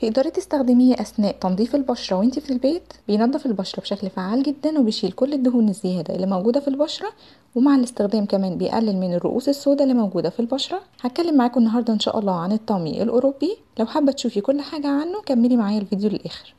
تقدري تستخدميه اثناء تنظيف البشره وانت في البيت بينضف البشره بشكل فعال جدا وبيشيل كل الدهون الزياده اللي موجوده في البشره ومع الاستخدام كمان بيقلل من الرؤوس السوداء اللي موجوده في البشره هتكلم معاكم النهارده ان شاء الله عن الطمي الاوروبي لو حابه تشوفي كل حاجه عنه كملي معايا الفيديو للاخر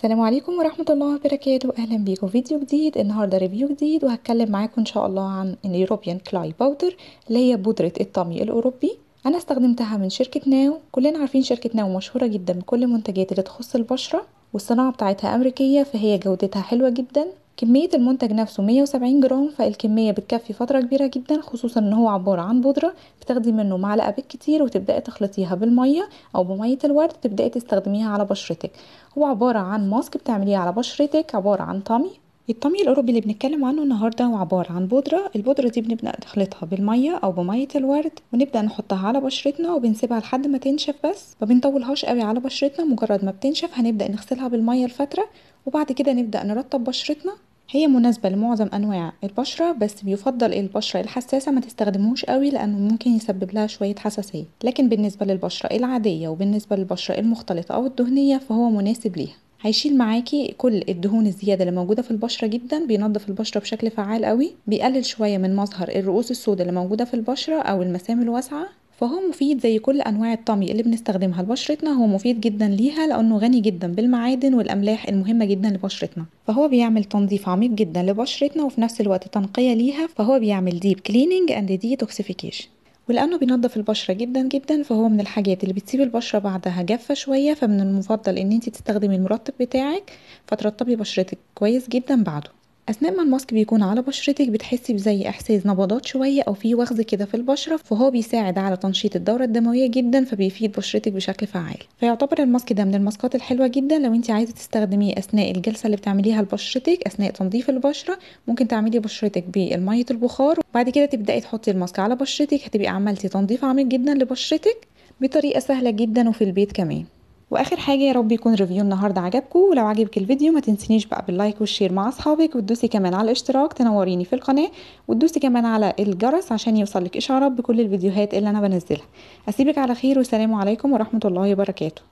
السلام عليكم ورحمة الله وبركاته أهلا بيكم فيديو جديد النهاردة ريفيو جديد وهتكلم معاكم إن شاء الله عن اليوروبيان كلاي باودر اللي هي بودرة الطمي الأوروبي أنا استخدمتها من شركة ناو كلنا عارفين شركة ناو مشهورة جدا بكل المنتجات اللي تخص البشرة والصناعة بتاعتها أمريكية فهي جودتها حلوة جدا كمية المنتج نفسه 170 جرام فالكمية بتكفي فترة كبيرة جدا خصوصا ان هو عبارة عن بودرة بتاخدي منه معلقة بالكتير وتبدأي تخلطيها بالمية او بمية الورد تبدأي تستخدميها على بشرتك هو عبارة عن ماسك بتعمليه على بشرتك عبارة عن طمي الطمي الاوروبي اللي بنتكلم عنه النهارده هو عباره عن بودره البودره دي بنبدا نخلطها بالميه او بميه الورد ونبدا نحطها على بشرتنا وبنسيبها لحد ما تنشف بس ما بنطولهاش قوي على بشرتنا مجرد ما بتنشف هنبدا نغسلها بالميه لفتره وبعد كده نبدا نرطب بشرتنا هي مناسبة لمعظم أنواع البشرة بس بيفضل البشرة الحساسة ما تستخدموش قوي لأنه ممكن يسبب لها شوية حساسية لكن بالنسبة للبشرة العادية وبالنسبة للبشرة المختلطة أو الدهنية فهو مناسب ليها هيشيل معاكي كل الدهون الزياده اللي موجوده في البشره جدا بينظف البشره بشكل فعال قوي بيقلل شويه من مظهر الرؤوس السوداء اللي موجوده في البشره او المسام الواسعه فهو مفيد زي كل انواع الطمي اللي بنستخدمها لبشرتنا هو مفيد جدا ليها لانه غني جدا بالمعادن والاملاح المهمه جدا لبشرتنا فهو بيعمل تنظيف عميق جدا لبشرتنا وفي نفس الوقت تنقيه ليها فهو بيعمل ديب كليننج اند دي توكسيفيكيشن ولانه بينضف البشره جدا جدا فهو من الحاجات اللي بتسيب البشره بعدها جافه شويه فمن المفضل ان انت تستخدمي المرطب بتاعك فترطبي بشرتك كويس جدا بعده اثناء ما الماسك بيكون على بشرتك بتحسي بزي احساس نبضات شويه او في وخز كده في البشره فهو بيساعد على تنشيط الدوره الدمويه جدا فبيفيد بشرتك بشكل فعال فيعتبر الماسك ده من الماسكات الحلوه جدا لو انت عايزه تستخدميه اثناء الجلسه اللي بتعمليها لبشرتك اثناء تنظيف البشره ممكن تعملي بشرتك بميه البخار وبعد كده تبداي تحطي الماسك على بشرتك هتبقي عملتي تنظيف عميق جدا لبشرتك بطريقه سهله جدا وفي البيت كمان واخر حاجه يا رب يكون ريفيو النهارده عجبكم ولو عجبك الفيديو ما تنسينيش بقى باللايك والشير مع اصحابك وتدوسي كمان على الاشتراك تنوريني في القناه وتدوسي كمان على الجرس عشان يوصلك اشعارات بكل الفيديوهات اللي انا بنزلها اسيبك على خير والسلام عليكم ورحمه الله وبركاته